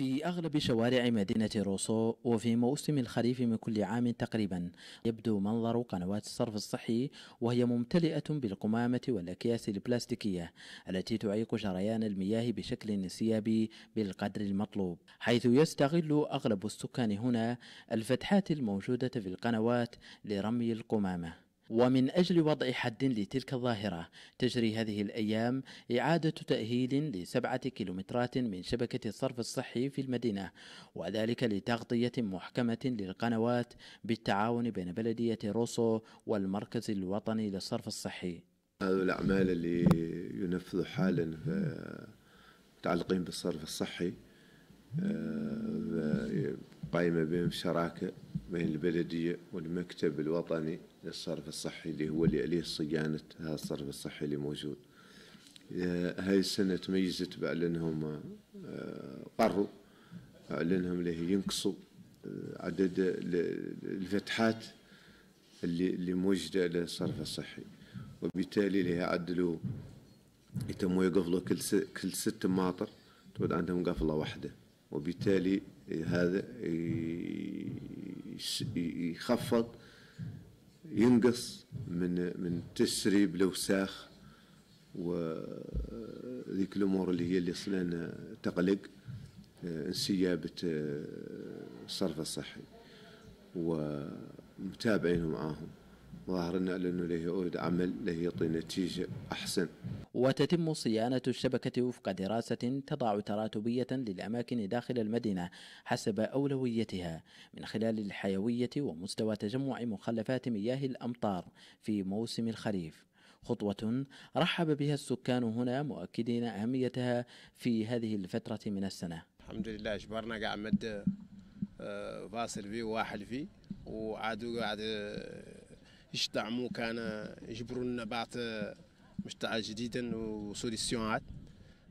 في أغلب شوارع مدينة روسو وفي موسم الخريف من كل عام تقريبا يبدو منظر قنوات الصرف الصحي وهي ممتلئة بالقمامة والأكياس البلاستيكية التي تعيق جريان المياه بشكل انسيابي بالقدر المطلوب حيث يستغل أغلب السكان هنا الفتحات الموجودة في القنوات لرمي القمامة ومن أجل وضع حد لتلك الظاهرة تجري هذه الأيام إعادة تأهيل لسبعة كيلومترات من شبكة الصرف الصحي في المدينة وذلك لتغطية محكمة للقنوات بالتعاون بين بلدية روسو والمركز الوطني للصرف الصحي هذه الأعمال اللي ينفذ حالا متعلقين بالصرف الصحي آه، قائمة بهم شراكة بين البلدية والمكتب الوطني للصرف الصحي اللي هو اللي عليه صيانة هذا الصرف الصحي اللي موجود هاي السنة تميزت بأنهم آه، قروا بأنهم له ينقصوا آه، عدد الفتحات اللي اللي موجودة للصرف الصحي وبالتالي اللي يعدلوا يتم يقفلوا كل كل ست ماطر تود عندهم قفلة واحدة وبالتالي هذا يخفض ينقص من من تسريب الاوساخ وذيك الامور اللي هي اللي اصلا تقلق انسيابه الصرف الصحي ومتابعين معاهم ظاهر لأنه له يعود عمل له يعطي نتيجة أحسن وتتم صيانة الشبكة وفق دراسة تضع تراتبية للأماكن داخل المدينة حسب أولويتها من خلال الحيوية ومستوى تجمع مخلفات مياه الأمطار في موسم الخريف خطوة رحب بها السكان هنا مؤكدين أهميتها في هذه الفترة من السنة الحمد لله أجبرنا قاعد مد آه، فاصل فيه وواحد فيه وعادوا قاعد يشدعموا كان يجبروا لنا بعض آه، مشتعة جديدا وسوليسيونات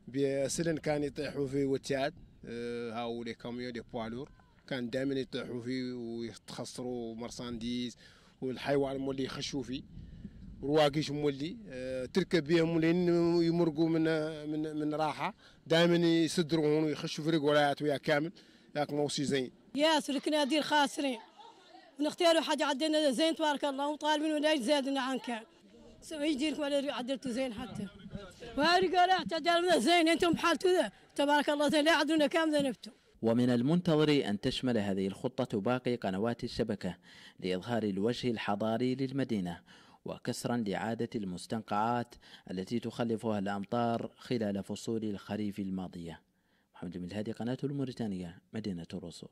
بأسلا آه، كان يطيحوا في وتيات آه، لي كاميو دي بوالور كان دائما يطيحوا فيه ويتخسروا مرسانديز والحيوان مولي يخشوا فيه رواقيش مولي تركب بهم لين يمرقوا من من من راحه دائما يصدرون ويخشوا في رجولات ويا كامل ياك موصي زين يا سلكنا دير خاسرين نختاروا حاجه عدينا زين تبارك الله وطالبين ولا يزادنا عنك يجي لك ولا عدلت زين حتى وهذه قال اعتدلنا زين انتم بحالتوا ذا تبارك الله زين لا عدونا كام ذنبتم ومن المنتظر أن تشمل هذه الخطة باقي قنوات الشبكة لإظهار الوجه الحضاري للمدينة وكسرا لعادة المستنقعات التي تخلفها الأمطار خلال فصول الخريف الماضية محمد بن الهادي قناة الموريتانية مدينة روسو